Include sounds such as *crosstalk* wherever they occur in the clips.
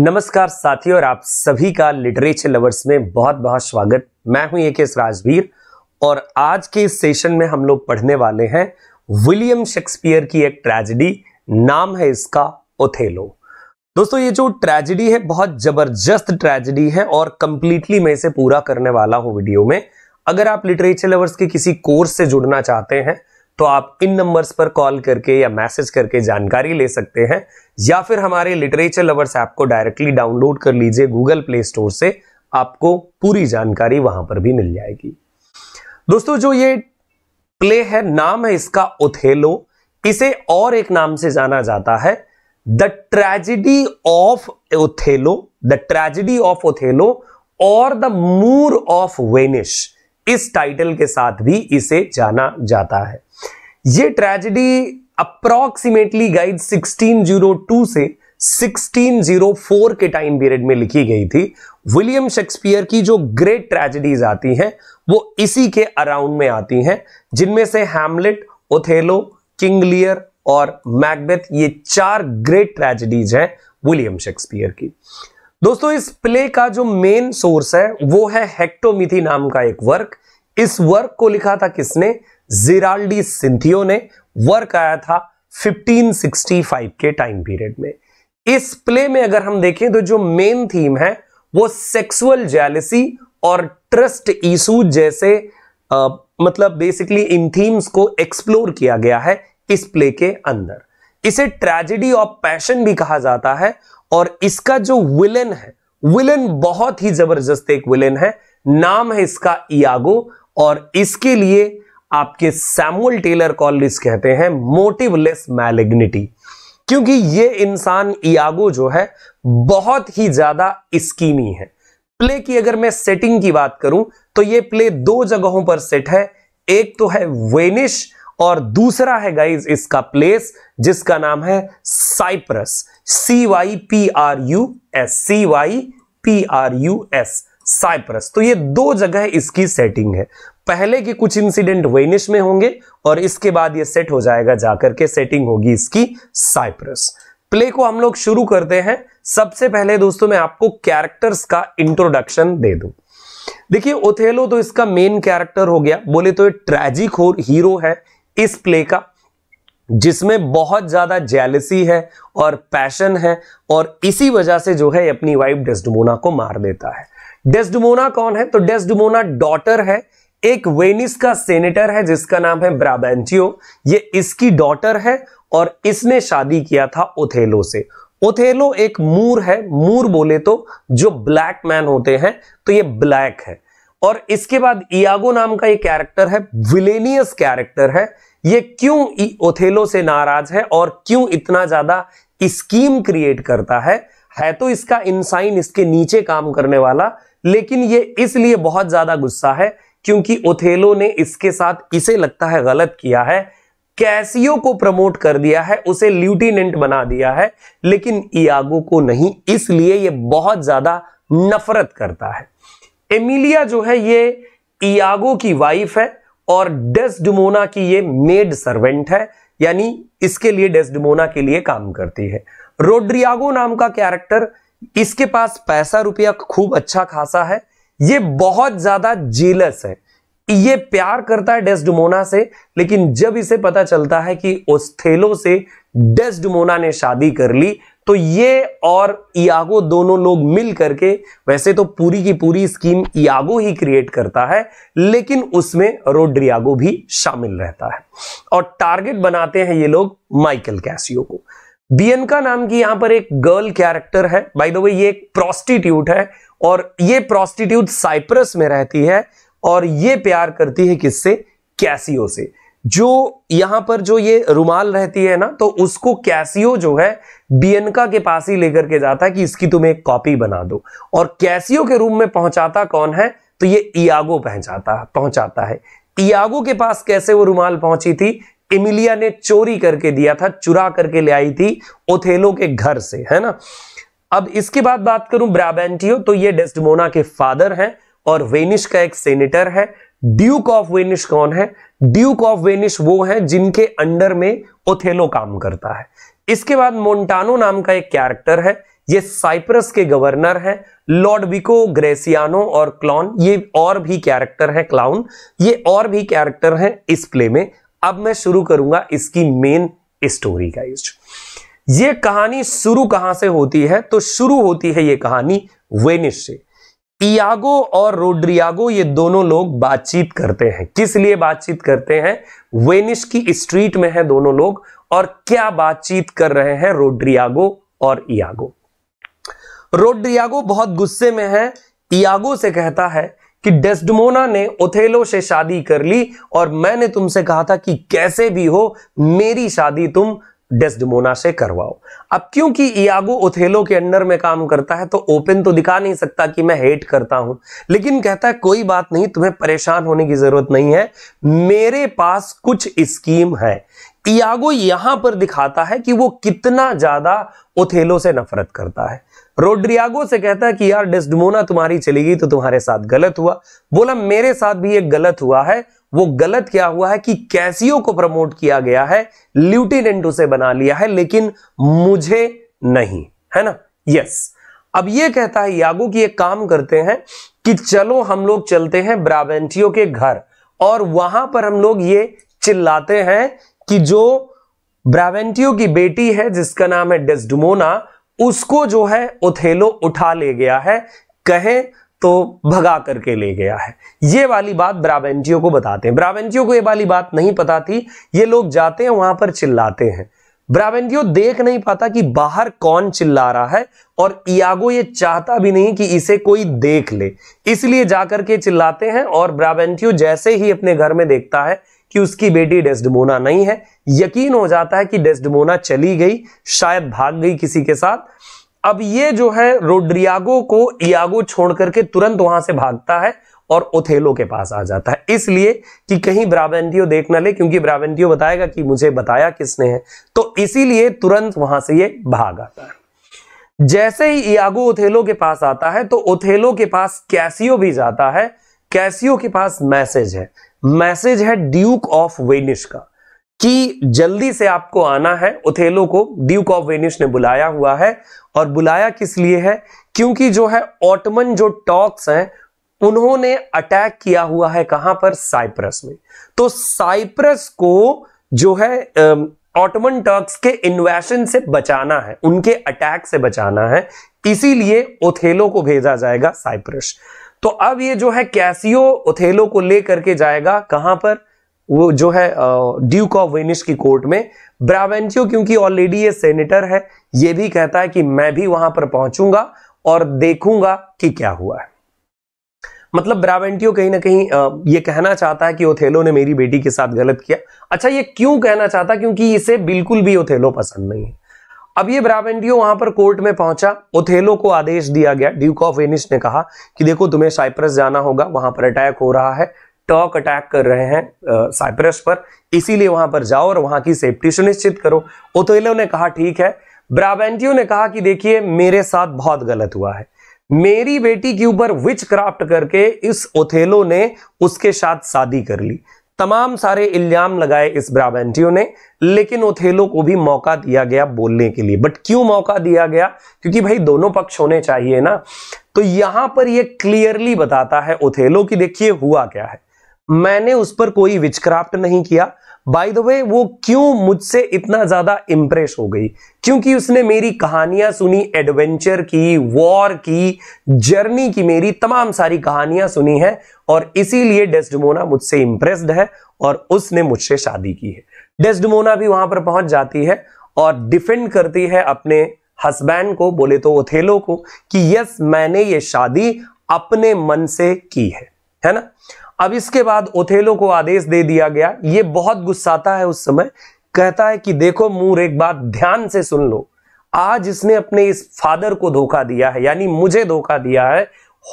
नमस्कार साथियों और आप सभी का लिटरेचर लवर्स में बहुत बहुत स्वागत मैं हूं एक एस राजवीर और आज के इस सेशन में हम लोग पढ़ने वाले हैं विलियम शेक्सपियर की एक ट्रेजिडी नाम है इसका ओथेलो दोस्तों ये जो ट्रेजिडी है बहुत जबरदस्त ट्रेजिडी है और कंप्लीटली मैं इसे पूरा करने वाला हूं वीडियो में अगर आप लिटरेचर लवर्स के किसी कोर्स से जुड़ना चाहते हैं तो आप इन नंबर्स पर कॉल करके या मैसेज करके जानकारी ले सकते हैं या फिर हमारे लिटरेचर लवर्स ऐप को डायरेक्टली डाउनलोड कर लीजिए गूगल प्ले स्टोर से आपको पूरी जानकारी वहां पर भी मिल जाएगी दोस्तों जो ये प्ले है नाम है इसका ओथेलो इसे और एक नाम से जाना जाता है the tragedy of Othello the tragedy of Othello और द मूर ऑफ वेनिश इस टाइटल के साथ भी इसे जाना जाता है ये ट्रेजिडी अप्रोक्सीमेटली गाइड 1602 से 1604 के टाइम पीरियड में लिखी गई थी विलियम शेक्सपियर की जो ग्रेट ट्रेजिडीज आती हैं वो इसी के अराउंड में आती हैं जिनमें से हैमलेट ओथेलो किंग लियर और मैकबेथ ये चार ग्रेट ट्रेजिडीज हैं विलियम शेक्सपियर की दोस्तों इस प्ले का जो मेन सोर्स है वो है हेक्टोमिथी नाम का एक वर्क इस वर्क को लिखा था किसने जिराल्डी सिंथियो ने वर्क आया था 1565 के टाइम पीरियड में इस प्ले में अगर हम देखें तो जो मेन थीम है वो सेक्सुअल जेलिसी और ट्रस्ट इशू जैसे आ, मतलब बेसिकली इन थीम्स को एक्सप्लोर किया गया है इस प्ले के अंदर इसे ट्रेजेडी ऑफ पैशन भी कहा जाता है और इसका जो विलेन है विलेन बहुत ही जबरदस्त एक विलेन है नाम है इसका इयागो और इसके लिए आपके सैमुअल टेलर कॉलिस कहते हैं मोटिवलेस मैलिग्निटी क्योंकि ये इंसान इयागो जो है बहुत ही ज्यादा स्कीमी है प्ले की अगर मैं सेटिंग की बात करूं तो ये प्ले दो जगहों पर सेट है एक तो है वेनिश और दूसरा है गाइज इसका प्लेस जिसका नाम है Cyprus C Y P R U S C Y P R U S Cyprus तो ये दो जगह इसकी सेटिंग है पहले के कुछ इंसिडेंट वेनिस में होंगे और इसके बाद ये सेट हो जाएगा जाकर के सेटिंग होगी इसकी साइप्रस प्ले को हम लोग शुरू करते हैं सबसे पहले दोस्तों मैं आपको कैरेक्टर्स का इंट्रोडक्शन दे दूं देखिए ओथेलो तो इसका मेन कैरेक्टर हो गया बोले तो ये ट्रेजिक हीरो है इस प्ले का जिसमें बहुत ज्यादा जेलसी है और पैशन है और इसी वजह से जो है अपनी वाइफ डेस्डमोना को मार देता है डेस्डमोना कौन है तो डेस्डमोना डॉटर है एक वेनिस का सेनेटर है जिसका नाम है ब्राबेंटियो ये इसकी डॉटर है और इसने शादी किया था ओथेलो से ओथेलो एक मूर है मूर बोले तो जो ब्लैक मैन होते हैं तो ये ब्लैक है और इसके बाद इयागो नाम का ये कैरेक्टर है विलेनियस कैरेक्टर है ये क्यों ओथेलो से नाराज है और क्यों इतना ज्यादा स्कीम क्रिएट करता है है तो इसका इंसाइन इसके नीचे काम करने वाला लेकिन ये इसलिए बहुत ज्यादा गुस्सा है क्योंकि ओथेलो ने इसके साथ इसे लगता है गलत किया है कैसियो को प्रमोट कर दिया है उसे ल्यूटिनेंट बना दिया है लेकिन इयागो को नहीं इसलिए ये बहुत ज्यादा नफरत करता है एमिलिया जो है ये इयागो की वाइफ है और डेस्डमोना की ये मेड सर्वेंट है यानी इसके लिए डेस्डमोना के लिए काम करती है रोड्रियागो नाम का कैरेक्टर इसके पास पैसा रुपया खूब अच्छा खासा है ये बहुत ज्यादा जेलस है ये प्यार करता है डेस्डमोना से लेकिन जब इसे पता चलता है कि ओस्थेलो से डेस्डमोना ने शादी कर ली तो ये और इयागो दोनों लोग मिल करके वैसे तो पूरी की पूरी स्कीम इयागो ही क्रिएट करता है लेकिन उसमें रोड्रियागो भी शामिल रहता है और टारगेट बनाते हैं ये लोग माइकल कैसियो को बियनका नाम की यहां पर एक गर्ल कैरेक्टर है बाय द वे ये एक प्रोस्टिट्यूट है और ये प्रोस्टिट्यूट साइप्रस में रहती है और ये प्यार करती है किससे कैसियो से जो यहां पर जो ये रुमाल रहती है ना तो उसको कैसियो जो है बियनका के पास ही लेकर के जाता है कि इसकी तुम एक कॉपी बना दो और कैसियो के रूम में पहुंचाता कौन है तो ये इयागो पहुंचाता पहुंचाता है इयागो के पास कैसे वो रुमाल पहुंची थी इमिलिया ने चोरी करके दिया था चुरा करके ले आई थी ओथेलो के घर से है ना अब इसके बाद बात करूं ब्राबेंटियो तो ये डेस्टमोना के फादर हैं और वेनिश का एक सेनेटर है ड्यूक ऑफ वेनिश कौन है ड्यूक ऑफ वेनिश वो है जिनके अंडर में ओथेलो काम करता है इसके बाद मोन्टानो नाम का एक कैरेक्टर है ये साइप्रस के गवर्नर है लॉर्ड विको ग्रेसियानो और क्लॉन ये और भी कैरेक्टर है क्लाउन ये और भी कैरेक्टर है इस प्ले में अब मैं शुरू करूंगा इसकी मेन स्टोरी का ये कहानी शुरू कहां से होती है तो शुरू होती है ये कहानी वेनिस से इयागो और रोड्रियागो ये दोनों लोग बातचीत करते हैं किस लिए बातचीत करते हैं वेनिस की स्ट्रीट में है दोनों लोग और क्या बातचीत कर रहे हैं रोड्रियागो और इयागो रोड्रियागो बहुत गुस्से में है इयागो से कहता है कि डेस्डमोना ने ओथेलो से शादी कर ली और मैंने तुमसे कहा था कि कैसे भी हो मेरी शादी तुम डेस्डमोना से करवाओ अब क्योंकि इयागो ओथेलो के अंडर में काम करता है तो ओपन तो दिखा नहीं सकता कि मैं हेट करता हूं लेकिन कहता है कोई बात नहीं तुम्हें परेशान होने की जरूरत नहीं है मेरे पास कुछ स्कीम है इयागो यहां पर दिखाता है कि वो कितना ज्यादा ओथेलो से नफरत करता है रोड्रियागो से कहता कि यार डेस्डमोना तुम्हारी चली गई तो तुम्हारे साथ गलत हुआ बोला मेरे साथ भी ये गलत हुआ है वो गलत क्या हुआ है कि कैसियो को प्रमोट किया गया है ल्यूटिनेंट उसे बना लिया है लेकिन मुझे नहीं है ना यस अब ये कहता है यागो कि एक काम करते हैं कि चलो हम लोग चलते हैं ब्राबेंटियो के घर और वहां पर हम लोग ये चिल्लाते हैं कि जो ब्रावेंटियो की बेटी है जिसका नाम है डेस्डमोना उसको जो है ओथेलो उठा ले गया है कहें तो भगा करके ले गया है ये वाली बात ब्राबेंटियो को बताते हैं ब्रावेंजियो को ये वाली बात नहीं पता थी ये लोग जाते हैं वहां पर चिल्लाते हैं ब्राबेंटियो देख नहीं पाता कि बाहर कौन चिल्ला रहा है और इयागो ये चाहता भी नहीं कि इसे कोई देख ले इसलिए जाकर के चिल्लाते हैं और ब्रावेंटियो जैसे ही अपने घर में देखता है कि उसकी बेटी डेस्डमोना नहीं है यकीन हो जाता है कि डेस्डमोना चली गई शायद भाग गई किसी के साथ अब ये जो है रोड्रियागो को इयागो छोड़ करके तुरंत वहां से भागता है और ओथेलो के पास आ जाता है इसलिए कि कहीं ब्रावेंटियो देख ना ले क्योंकि ब्रावेंटियो बताएगा कि मुझे बताया किसने है तो इसीलिए तुरंत वहां से ये भाग आता है जैसे ही इयागो ओथेलो के पास आता है तो ओथेलो के पास कैसियो भी जाता है कैसियो के पास मैसेज है मैसेज है ड्यूक ऑफ वेनिश का कि जल्दी से आपको आना है ओथेलो को ड्यूक ऑफ वेनिश ने बुलाया हुआ है और बुलाया किस लिए है क्योंकि जो है ऑटमन जो टॉक्स हैं उन्होंने अटैक किया हुआ है कहां पर साइप्रस में तो साइप्रस को जो है ऑटमन टर्क्स के इन्वेशन से बचाना है उनके अटैक से बचाना है इसीलिए ओथेलो को भेजा जाएगा साइप्रस तो अब ये जो है कैसियो ओथेलो को लेकर के जाएगा कहां पर वो जो है ड्यूक ऑफ वेनिस की कोर्ट में ब्रावेंटियो क्योंकि ऑलरेडी ये सेनेटर है ये भी कहता है कि मैं भी वहां पर पहुंचूंगा और देखूंगा कि क्या हुआ है मतलब ब्रावेंटियो कहीं ना कहीं ये कहना चाहता है कि ओथेलो ने मेरी बेटी के साथ गलत किया अच्छा ये क्यों कहना चाहता क्योंकि इसे बिल्कुल भी ओथेलो पसंद नहीं है अब ये ब्रावेंडियो वहां पर कोर्ट में पहुंचा ओथेलो को आदेश दिया गया ड्यूक ऑफ वेनिस ने कहा कि देखो तुम्हें साइप्रस जाना होगा वहां पर अटैक हो रहा है टॉक अटैक कर रहे हैं साइप्रस पर इसीलिए वहां पर जाओ और वहां की सेफ्टी सुनिश्चित करो ओथेलो ने कहा ठीक है ब्रावेंटियो ने कहा कि देखिए मेरे साथ बहुत गलत हुआ है मेरी बेटी के ऊपर विच क्राफ्ट करके इस ओथेलो ने उसके साथ शादी कर ली तमाम सारे इल्जाम लगाए इस ब्राबेंटियो ने लेकिन ओथेलो को भी मौका दिया गया बोलने के लिए बट क्यों मौका दिया गया क्योंकि भाई दोनों पक्ष होने चाहिए ना तो यहां पर यह क्लियरली बताता है ओथेलो कि देखिए हुआ क्या है मैंने उस पर कोई विचक्राफ्ट नहीं किया बाय द वे वो क्यों मुझसे इतना ज्यादा इंप्रेस हो गई क्योंकि उसने मेरी कहानियां सुनी एडवेंचर की वॉर की जर्नी की मेरी तमाम सारी कहानियां सुनी है और इसीलिए डेस्डमोना मुझसे इंप्रेस्ड है और उसने मुझसे शादी की है डेस्डमोना भी वहां पर पहुंच जाती है और डिफेंड करती है अपने हस्बैंड को बोले तो ओथेलो को कि यस मैंने ये शादी अपने मन से की है है ना अब इसके बाद ओथेलो को आदेश दे दिया गया ये बहुत गुस्साता है उस समय कहता है कि देखो मूर एक बात ध्यान से सुन लो आज इसने अपने इस फादर को धोखा दिया है यानी मुझे धोखा दिया है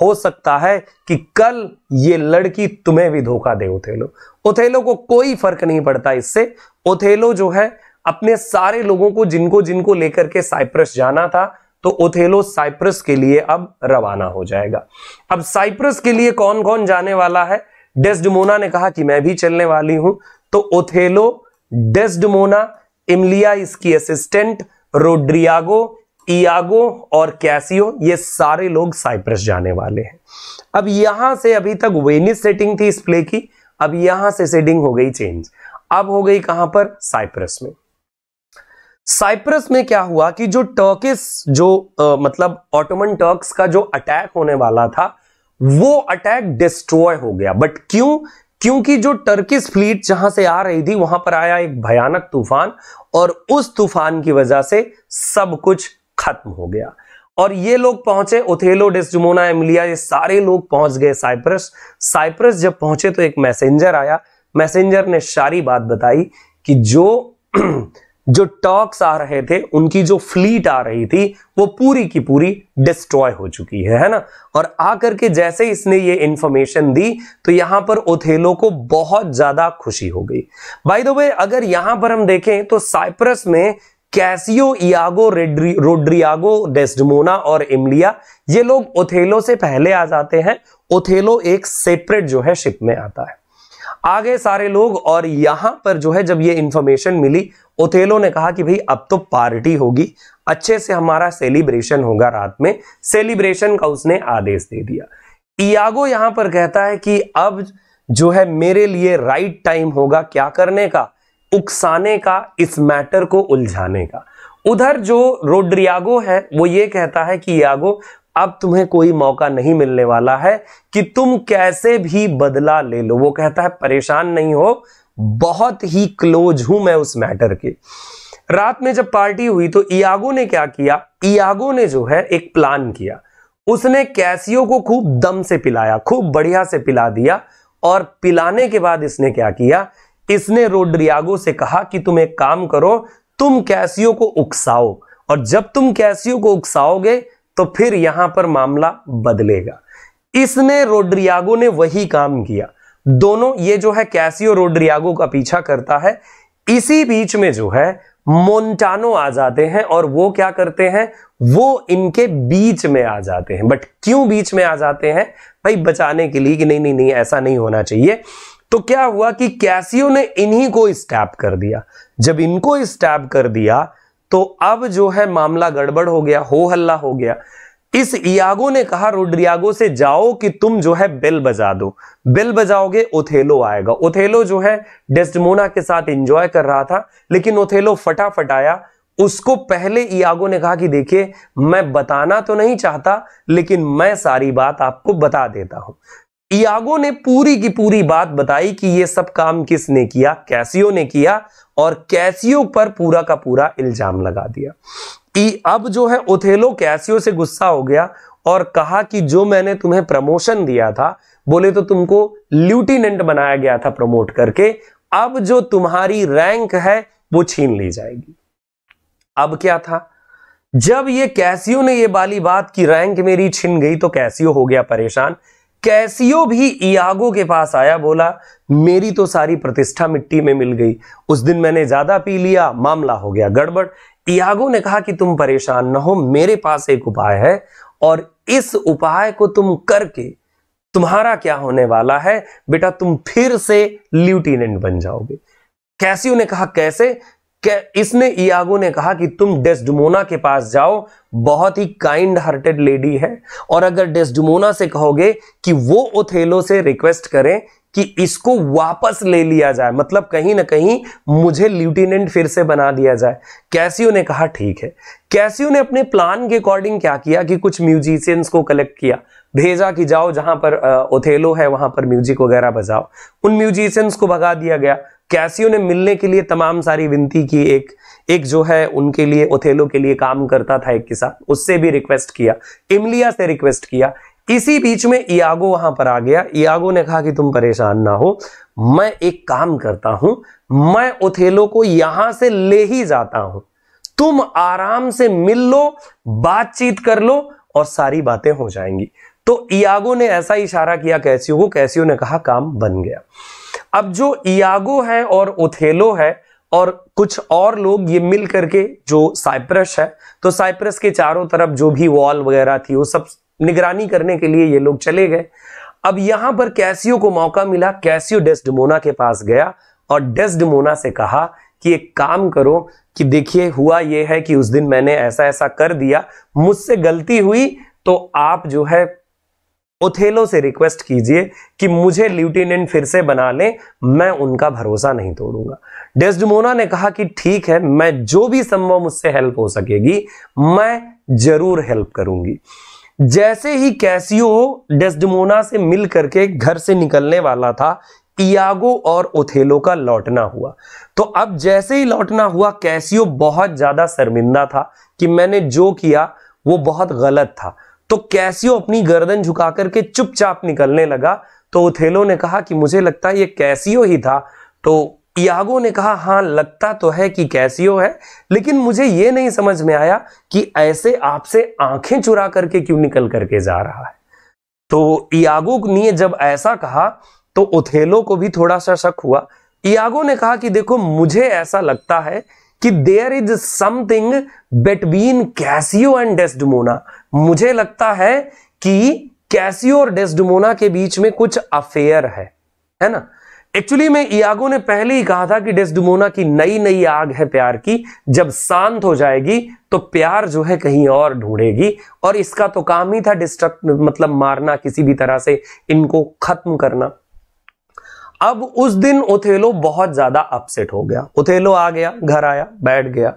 हो सकता है कि कल ये लड़की तुम्हें भी धोखा दे ओथेलो ओथेलो को कोई फर्क नहीं पड़ता इससे ओथेलो जो है अपने सारे लोगों को जिनको जिनको लेकर के साइप्रस जाना था तो ओथेलो साइप्रस के लिए अब रवाना हो जाएगा अब साइप्रस के लिए कौन कौन जाने वाला है डेस्डमोना ने कहा कि मैं भी चलने वाली हूं तो ओथेलो डेस्डमोना इमलिया इसकी असिस्टेंट रोड्रियागो इयागो और कैसियो ये सारे लोग साइप्रस जाने वाले हैं अब यहां से अभी तक वेनिस सेटिंग थी इस प्ले की अब यहां से सेटिंग हो गई चेंज अब हो गई कहां पर साइप्रस में साइप्रस में क्या हुआ कि जो टर्किस जो आ, मतलब ऑटोमन टर्क्स का जो अटैक होने वाला था वो अटैक डिस्ट्रॉय हो गया बट क्यों क्योंकि जो टर्किस फ्लीट जहां से आ रही थी वहां पर आया एक भयानक तूफान और उस तूफान की वजह से सब कुछ खत्म हो गया और ये लोग पहुंचे ओथेलो डिस्टमोना एमलिया ये सारे लोग पहुंच गए साइप्रस साइप्रस जब पहुंचे तो एक मैसेंजर आया मैसेंजर ने सारी बात बताई कि जो *clears throat* जो टॉक्स आ रहे थे उनकी जो फ्लीट आ रही थी वो पूरी की पूरी डिस्ट्रॉय हो चुकी है है ना और आकर के जैसे इसने ये इंफॉर्मेशन दी तो यहां पर ओथेलो को बहुत ज्यादा खुशी हो गई बाय द वे अगर यहां पर हम देखें तो साइप्रस में कैसियो इयागो रोड्रियागो डेस्डमोना और इमलिया ये लोग ओथेलो से पहले आ जाते हैं ओथेलो एक सेपरेट जो है शिप में आता है आगे सारे लोग और यहां पर जो है जब ये इंफॉर्मेशन मिली ओथेलो ने कहा कि भाई अब तो पार्टी होगी अच्छे से हमारा सेलिब्रेशन होगा रात में सेलिब्रेशन का उसने आदेश दे दिया इयागो यहां पर कहता है कि अब जो है मेरे लिए राइट टाइम होगा क्या करने का उकसाने का इस मैटर को उलझाने का उधर जो रोड्रियागो है वो ये कहता है कि यागो अब तुम्हें कोई मौका नहीं मिलने वाला है कि तुम कैसे भी बदला ले लो वो कहता है परेशान नहीं हो बहुत ही क्लोज हूं मैं उस मैटर के रात में जब पार्टी हुई तो इयागो ने क्या किया इयागो ने जो है एक प्लान किया उसने कैसियो को खूब दम से पिलाया खूब बढ़िया से पिला दिया और पिलाने के बाद इसने क्या किया इसने रोड्रियागो से कहा कि तुम एक काम करो तुम कैसियो को उकसाओ और जब तुम कैसियो को उकसाओगे तो फिर यहां पर मामला बदलेगा इसने रोड्रियागो ने वही काम किया दोनों ये जो है कैसियो रोड्रियागो का पीछा करता है इसी बीच में जो है मोन्टानो आ जाते हैं और वो क्या करते हैं वो इनके बीच में आ जाते हैं बट क्यों बीच में आ जाते हैं भाई बचाने के लिए कि नहीं नहीं नहीं ऐसा नहीं होना चाहिए तो क्या हुआ कि कैसियो ने इन्हीं को स्टैप कर दिया जब इनको स्टैप कर दिया तो अब जो है मामला गड़बड़ हो गया हो हल्ला हो गया इस इयागो ने कहा रोड्रियागो से जाओ कि तुम जो है बेल बजा दो बेल बजाओगे ओथेलो आएगा ओथेलो जो है डेस्टमोना के साथ एंजॉय कर रहा था लेकिन ओथेलो फटाफट आया उसको पहले इयागो ने कहा कि देखिए मैं बताना तो नहीं चाहता लेकिन मैं सारी बात आपको बता देता हूं इयागो ने पूरी की पूरी बात बताई कि ये सब काम किसने किया कैसियो ने किया और कैसियो पर पूरा का पूरा इल्जाम लगा दिया अब जो है ओथेलो कैसियो से गुस्सा हो गया और कहा कि जो मैंने तुम्हें प्रमोशन दिया था बोले तो तुमको ल्यूटिनेंट बनाया गया था प्रमोट करके अब जो तुम्हारी रैंक है वो छीन ली जाएगी अब क्या था जब ये कैसियो ने ये वाली बात की रैंक मेरी छिन गई तो कैसियो हो गया परेशान कैसियो भी इयागो के पास आया बोला मेरी तो सारी प्रतिष्ठा मिट्टी में मिल गई उस दिन मैंने ज्यादा पी लिया मामला हो गया गड़बड़ इयागो ने कहा कि तुम परेशान न हो मेरे पास एक उपाय है और इस उपाय को तुम करके तुम्हारा क्या होने वाला है बेटा तुम फिर से ल्यूटिनेंट बन जाओगे कैसियो ने कहा कैसे इसने इयागो ने कहा कि तुम डेस्डमोना के पास जाओ बहुत ही काइंड हार्टेड लेडी है और अगर डेस्डमोना से कहोगे कि वो ओथेलो से रिक्वेस्ट करें कि इसको वापस ले लिया जाए मतलब कहीं ना कहीं मुझे ल्यूटिनेंट फिर से बना दिया जाए कैसियो ने कहा ठीक है कैसियो ने अपने प्लान के अकॉर्डिंग क्या किया कि कुछ म्यूजिशियंस को कलेक्ट किया भेजा कि जाओ जहां पर ओथेलो है वहां पर म्यूजिक वगैरह बजाओ उन म्यूजिशियंस को भगा दिया गया कैसियो ने मिलने के लिए तमाम सारी विनती की एक एक जो है उनके लिए ओथेलो के लिए काम करता था एक किसान उससे भी रिक्वेस्ट किया इमलिया से रिक्वेस्ट किया इसी बीच में इयागो वहां पर आ गया इयागो ने कहा कि तुम परेशान ना हो मैं एक काम करता हूं मैं ओथेलो को यहां से ले ही जाता हूं तुम आराम से मिल लो बातचीत कर लो और सारी बातें हो जाएंगी तो इयागो ने ऐसा इशारा किया कैसियो को कैसियो ने कहा काम बन गया अब जो इयागो है और ओथेलो है और कुछ और लोग ये मिल करके जो साइप्रस है तो साइप्रस के चारों तरफ जो भी वॉल वगैरह थी वो सब निगरानी करने के लिए ये लोग चले गए अब यहां पर कैसियो को मौका मिला कैसियो डेस्डमोना के पास गया और डेस्डमोना से कहा कि एक काम करो कि देखिए हुआ यह है कि उस दिन मैंने ऐसा ऐसा कर दिया मुझसे गलती हुई तो आप जो है ओथेलो से रिक्वेस्ट कीजिए कि मुझे ल्यूटिनेंट फिर से बना लें मैं उनका भरोसा नहीं तोड़ूंगा डेस्डमोना ने कहा कि ठीक है मैं जो भी संभव मुझसे हेल्प हो सकेगी मैं जरूर हेल्प करूंगी जैसे ही कैसियो डेस्डमोना से मिल करके घर से निकलने वाला था इयागो और ओथेलो का लौटना हुआ तो अब जैसे ही लौटना हुआ कैसियो बहुत ज्यादा शर्मिंदा था कि मैंने जो किया वो बहुत गलत था तो कैसियो अपनी गर्दन झुका करके चुपचाप निकलने लगा तो उथेलो ने कहा कि मुझे लगता है ये कैसियो ही था तो यागो ने कहा हाँ लगता तो है कि कैसियो है लेकिन मुझे ये नहीं समझ में आया कि ऐसे आपसे आंखें चुरा करके क्यों निकल करके जा रहा है तो यागो ने जब ऐसा कहा तो ओथेलो को भी थोड़ा सा शक हुआ यागो ने कहा कि देखो मुझे ऐसा लगता है कि there is something between Cassio and Desdemona मुझे लगता है कि कैसियो और डेस्डमोना के बीच में कुछ अफेयर है है ना एक्चुअली में इयागो ने पहले ही कहा था कि डेस्डमोना की नई नई आग है प्यार की जब शांत हो जाएगी तो प्यार जो है कहीं और ढूंढेगी और इसका तो काम ही था डिस्ट्रक्ट मतलब मारना किसी भी तरह से इनको खत्म करना अब उस दिन ओथेलो बहुत ज्यादा अपसेट हो गया ओथेलो आ गया घर आया बैठ गया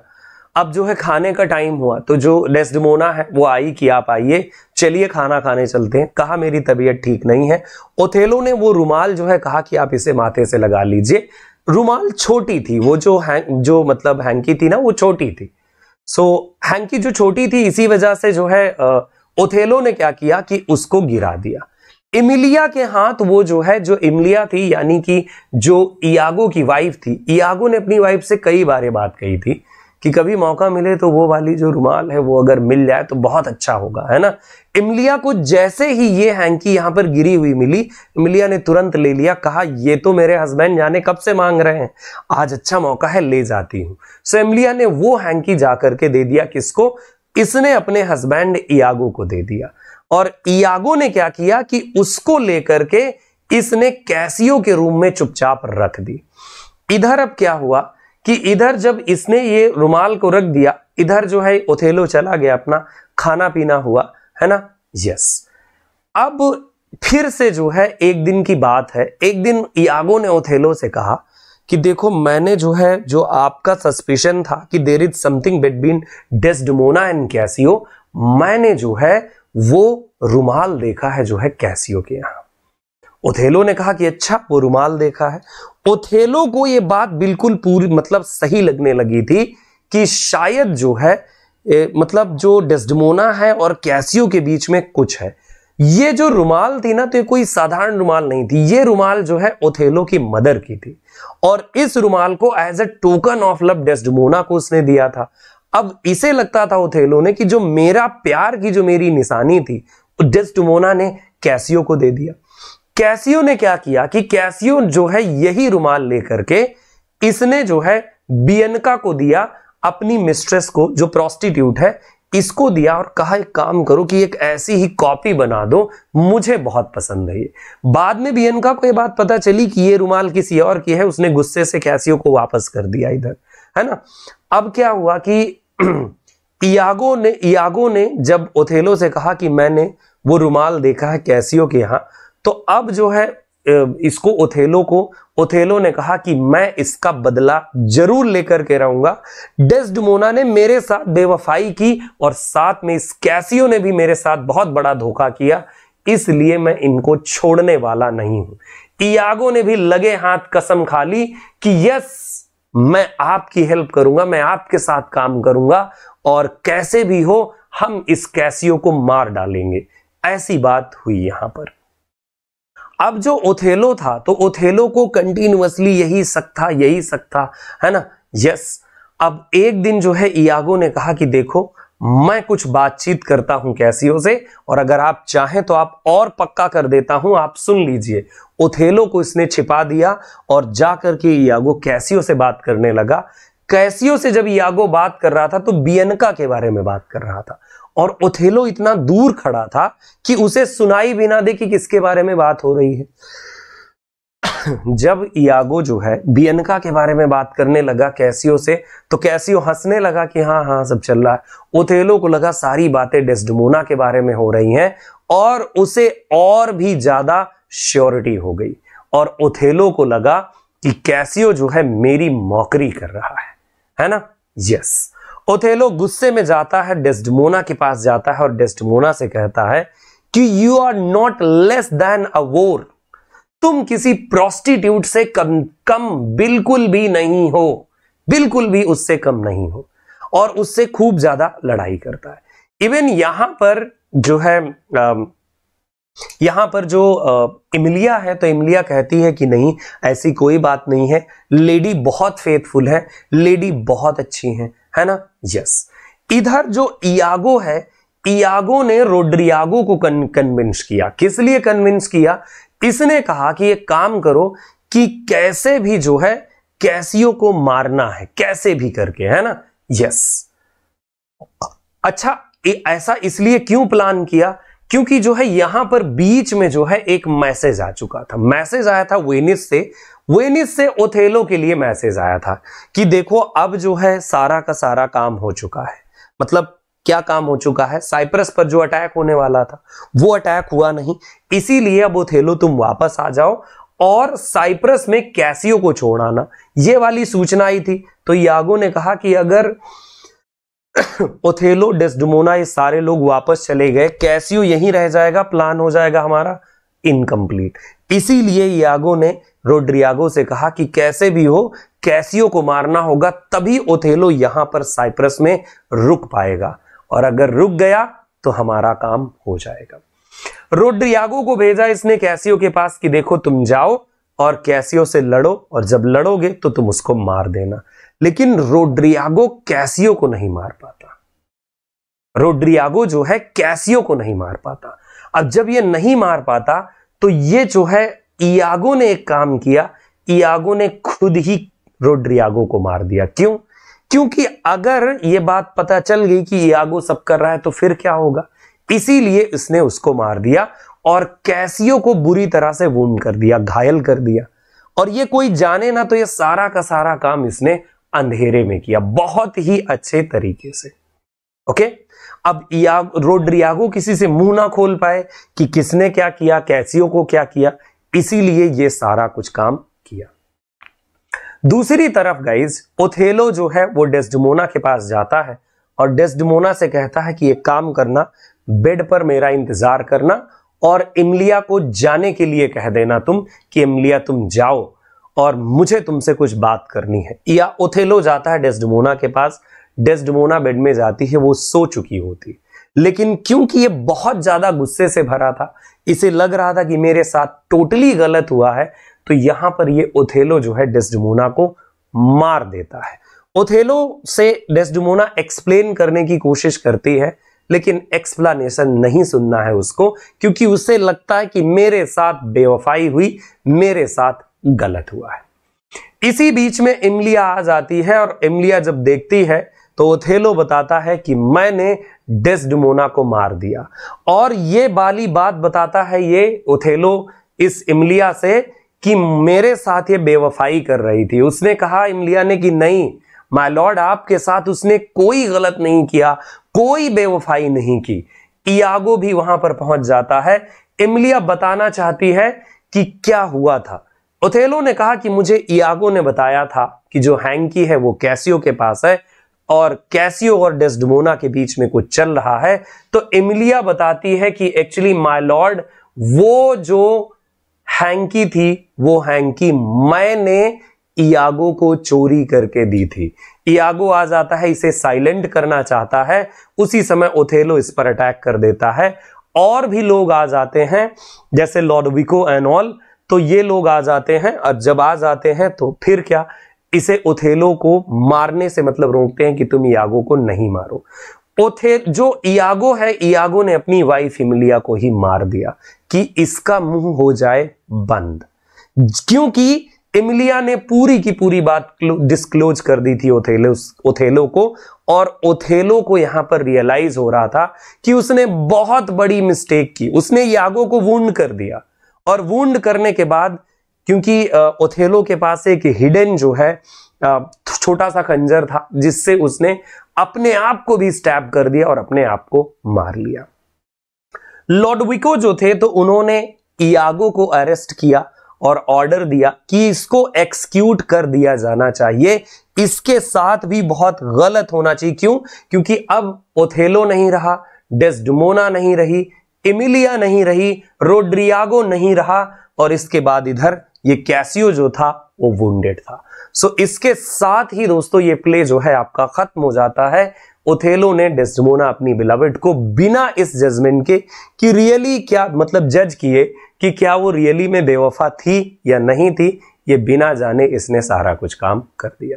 अब जो है खाने का टाइम हुआ तो जो डेस्डमोना है वो आई कि आप आइए चलिए खाना खाने चलते हैं कहा मेरी तबीयत ठीक नहीं है ओथेलो ने वो रुमाल जो है कहा कि आप इसे माथे से लगा लीजिए रुमाल छोटी थी वो जो है जो मतलब हैंकी थी ना वो छोटी थी सो so, हैंकी जो छोटी थी इसी वजह से जो है ओथेलो ने क्या किया कि उसको गिरा दिया इमिलिया के हाथ वो जो है जो इमलिया थी यानी कि जो इयागो की वाइफ थी इयागो ने अपनी वाइफ से कई बार बात कही थी कि कभी मौका मिले तो वो वाली जो रुमाल है वो अगर मिल जाए तो बहुत अच्छा होगा है ना इमलिया को जैसे ही ये हैंकी यहां पर गिरी हुई मिली इमलिया ने तुरंत ले लिया कहा ये तो मेरे हस्बैंड जाने कब से मांग रहे हैं आज अच्छा मौका है ले जाती हूं सो इमलिया ने वो हैंकी जा करके दे दिया किसको इसने अपने हस्बैंड इयागो को दे दिया और इयागो ने क्या किया कि उसको लेकर के इसने कैसियो के रूम में चुपचाप रख दी इधर अब क्या हुआ कि इधर जब इसने ये रुमाल को रख दिया इधर जो है ओथेलो चला गया अपना खाना पीना हुआ है ना यस अब फिर से जो है एक दिन की बात है एक दिन यागो ने ओथेलो से कहा कि देखो मैंने जो है जो आपका सस्पिशन था कि there is something between Desdemona and Cassio मैंने जो है वो रुमाल देखा है जो है कैसियो के यहां ओथेलो ने कहा कि अच्छा वो रुमाल देखा है ओथेलो को ये बात बिल्कुल पूरी मतलब सही लगने लगी थी कि शायद जो है ए, मतलब जो डेस्डमोना है और कैसियो के बीच में कुछ है ये जो रुमाल थी ना तो ये कोई साधारण रुमाल नहीं थी ये रुमाल जो है ओथेलो की मदर की थी और इस रुमाल को as a token of love Desdemona को उसने दिया था अब इसे लगता था ओथेलो ने कि जो मेरा प्यार की जो मेरी निशानी थी डेस्टमोना ने कैसियो को दे दिया कैसियो ने क्या किया कि कैसियो जो है यही रुमाल लेकर के इसने जो है बियनका को दिया अपनी मिस्ट्रेस को जो प्रोस्टिट्यूट है इसको दिया और कहा एक काम करो कि एक ऐसी ही कॉपी बना दो मुझे बहुत पसंद है ये बाद में बियनका को ये बात पता चली कि ये रुमाल किसी और की है उसने गुस्से से कैसियो को वापस कर दिया इधर है ना अब क्या हुआ कि *clears throat* इयागो ने इयागो ने जब ओथेलो से कहा कि मैंने वो रुमाल देखा है कैसियो के यहां तो अब जो है इसको ओथेलो को ओथेलो ने कहा कि मैं इसका बदला जरूर लेकर के रहूंगा डेस्डमोना ने मेरे साथ बेवफाई की और साथ में इस कैसियो ने भी मेरे साथ बहुत बड़ा धोखा किया इसलिए मैं इनको छोड़ने वाला नहीं हूं इयागो ने भी लगे हाथ कसम खा ली कि यस मैं आपकी हेल्प करूंगा मैं आपके साथ काम करूंगा और कैसे भी हो हम इस कैसियो को मार डालेंगे ऐसी बात हुई यहां पर अब जो ओथेलो था तो ओथेलो को कंटिन्यूसली यही सकता यही सकता है ना यस अब एक दिन जो है इयागो ने कहा कि देखो मैं कुछ बातचीत करता हूं कैसियो से और अगर आप चाहें तो आप और पक्का कर देता हूं आप सुन लीजिए ओथेलो को इसने छिपा दिया और जाकर के इयागो कैसियो से बात करने लगा कैसियो से जब इयागो बात कर रहा था तो बियनका के बारे में बात कर रहा था और ओथेलो इतना दूर खड़ा था कि उसे सुनाई भी ना दे कि किसके बारे में बात हो रही है *coughs* जब इयागो जो है बियनका के बारे में बात करने लगा कैसियो से तो कैसियो हंसने लगा कि हाँ हाँ सब चल रहा है ओथेलो को लगा सारी बातें डेस्डमोना के बारे में हो रही हैं और उसे और भी ज्यादा श्योरिटी हो गई और ओथेलो को लगा कि कैसियो जो है मेरी मौकरी कर रहा है है ना यस yes. ओथेलो गुस्से में जाता है डेस्डमोना के पास जाता है और डेस्टमोना से कहता है कि you are not less than a whore तुम किसी प्रोस्टिट्यूट से कम कम बिल्कुल भी नहीं हो बिल्कुल भी उससे कम नहीं हो और उससे खूब ज्यादा लड़ाई करता है इवन यहां पर जो है आ, यहां पर जो इमलिया है तो इमलिया कहती है कि नहीं ऐसी कोई बात नहीं है लेडी बहुत फेथफुल है लेडी बहुत अच्छी है है ना यस इधर जो इयागो है इयागो ने रोड्रियागो को कन्विंस किया किस लिए कन्विंस किया इसने कहा कि एक काम करो कि कैसे भी जो है कैसियो को मारना है कैसे भी करके है ना यस अच्छा ए, ऐसा इसलिए क्यों प्लान किया क्योंकि जो है यहां पर बीच में जो है एक मैसेज आ चुका था मैसेज आया था वेनिस से वेनिस से ओथेलो के लिए मैसेज आया था कि देखो अब जो है सारा का सारा काम हो चुका है मतलब क्या काम हो चुका है साइप्रस पर जो अटैक होने वाला था वो अटैक हुआ नहीं इसीलिए अब ओथेलो तुम वापस आ जाओ और साइप्रस में कैसियो को छोड़ आना ये वाली सूचना आई थी तो यागो ने कहा कि अगर ओथेलो *coughs* डेस्डमोना ये सारे लोग वापस चले गए कैसियो यहीं रह जाएगा प्लान हो जाएगा हमारा इनकम्प्लीट इसीलिए यागो ने रोड्रियागो से कहा कि कैसे भी हो कैसियो को मारना होगा तभी ओथेलो यहां पर साइप्रस में रुक पाएगा और अगर रुक गया तो हमारा काम हो जाएगा रोड्रियागो को भेजा इसने कैसियो के पास कि देखो तुम जाओ और कैसियो से लड़ो और जब लड़ोगे तो तुम उसको मार देना लेकिन रोड्रियागो कैसियो को नहीं मार पाता रोड्रियागो जो है कैसियो को नहीं मार पाता अब जब ये नहीं मार पाता तो ये जो है इयागो ने एक काम किया इयागो ने खुद ही रोड्रियागो को मार दिया क्यों क्योंकि अगर यह बात पता चल गई कि इयागो सब कर रहा है तो फिर क्या होगा इसीलिए उसने उसको मार दिया और कैसियो को बुरी तरह से वूंड कर दिया घायल कर दिया और ये कोई जाने ना तो ये सारा का सारा काम इसने अंधेरे में किया बहुत ही अच्छे तरीके से ओके अब रोड्रियागो किसी से मुंह ना खोल पाए कि किसने क्या किया कैसियो को क्या किया इसीलिए ये सारा कुछ काम किया दूसरी तरफ गाइज ओथेलो जो है वो डेस्डमोना के पास जाता है और डेस्डमोना से कहता है कि एक काम करना बेड पर मेरा इंतजार करना और इमलिया को जाने के लिए कह देना तुम कि इमलिया तुम जाओ और मुझे तुमसे कुछ बात करनी है या ओथेलो जाता है डेस्डमोना के पास डेस्डमोना बेड में जाती है वो सो चुकी होती है लेकिन क्योंकि ये बहुत ज्यादा गुस्से से भरा था इसे लग रहा था कि मेरे साथ टोटली गलत हुआ है तो यहां पर ये ओथेलो जो है डेस्डमोना को मार देता है ओथेलो से डेस्डमोना एक्सप्लेन करने की कोशिश करती है लेकिन एक्सप्लेनेशन नहीं सुनना है उसको क्योंकि उसे लगता है कि मेरे साथ बेवफाई हुई मेरे साथ गलत हुआ है इसी बीच में इमलिया आ जाती है और इमलिया जब देखती है तो ओथेलो बताता है कि मैंने डेस्डमोना को मार दिया और ये बाली बात बताता है ये ओथेलो इस इमलिया से कि मेरे साथ ये बेवफाई कर रही थी उसने कहा इमलिया ने कि नहीं माय लॉर्ड आपके साथ उसने कोई गलत नहीं किया कोई बेवफाई नहीं की इयागो भी वहां पर पहुंच जाता है इमलिया बताना चाहती है कि क्या हुआ था ओथेलो ने कहा कि मुझे इयागो ने बताया था कि जो हैंकी है वो कैसियो के पास है और कैसियो और डेस्डमोना के बीच में कुछ चल रहा है तो इमिलिया बताती है कि एक्चुअली माय लॉर्ड वो जो हैंकी थी वो हैंकी मैंने इयागो को चोरी करके दी थी इयागो आ जाता है इसे साइलेंट करना चाहता है उसी समय ओथेलो इस पर अटैक कर देता है और भी लोग आ जाते हैं जैसे लॉर्डविको एनऑल तो ये लोग आ जाते हैं और जब आ जाते हैं तो फिर क्या इसे ओथेलो को मारने से मतलब रोकते हैं कि तुम इयागो को नहीं मारो ओथे जो इयागो है इयागो ने अपनी वाइफ हिमलिया को ही मार दिया कि इसका मुंह हो जाए बंद क्योंकि इमलिया ने पूरी की पूरी बात डिस्क्लोज कर दी थी ओथेलो ओथेलो को और ओथेलो को यहां पर रियलाइज हो रहा था कि उसने बहुत बड़ी मिस्टेक की उसने यागो को वूंड कर दिया और वूंड करने के बाद क्योंकि ओथेलो के पास एक हिडन जो है छोटा सा खंजर था जिससे उसने अपने आप को भी स्टैप कर दिया और अपने आप को मार लिया लॉडविको जो थे तो उन्होंने इयागो को अरेस्ट किया और ऑर्डर दिया कि इसको एक्सक्यूट कर दिया जाना चाहिए इसके साथ भी बहुत गलत होना चाहिए क्यों क्योंकि अब ओथेलो नहीं रहा डेस्डमोना नहीं रही इमिलिया नहीं रही रोड्रियागो नहीं रहा और इसके बाद इधर ये कैसियो जो था वो वेड था सो so, इसके साथ ही दोस्तों ये प्ले जो है आपका खत्म हो जाता है ओथेलो ने डेस्डमोना अपनी बिलावेट को बिना इस जजमेंट के कि रियली क्या मतलब जज किए कि क्या वो रियली में बेवफा थी या नहीं थी ये बिना जाने इसने सारा कुछ काम कर दिया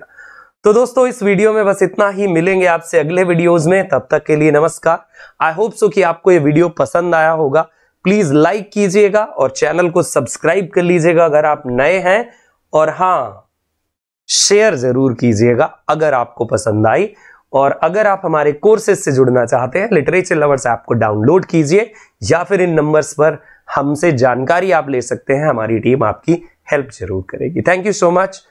तो दोस्तों इस वीडियो में बस इतना ही मिलेंगे आपसे अगले वीडियोस में तब तक के लिए नमस्कार आई होप सो कि आपको ये वीडियो पसंद आया होगा प्लीज लाइक कीजिएगा और चैनल को सब्सक्राइब कर लीजिएगा अगर आप नए हैं और हां शेयर जरूर कीजिएगा अगर आपको पसंद आई और अगर आप हमारे कोर्सेज से जुड़ना चाहते हैं लिटरेचर लवर्स ऐप को डाउनलोड कीजिए या फिर इन नंबर्स पर हमसे जानकारी आप ले सकते हैं हमारी टीम आपकी हेल्प जरूर करेगी थैंक यू सो मच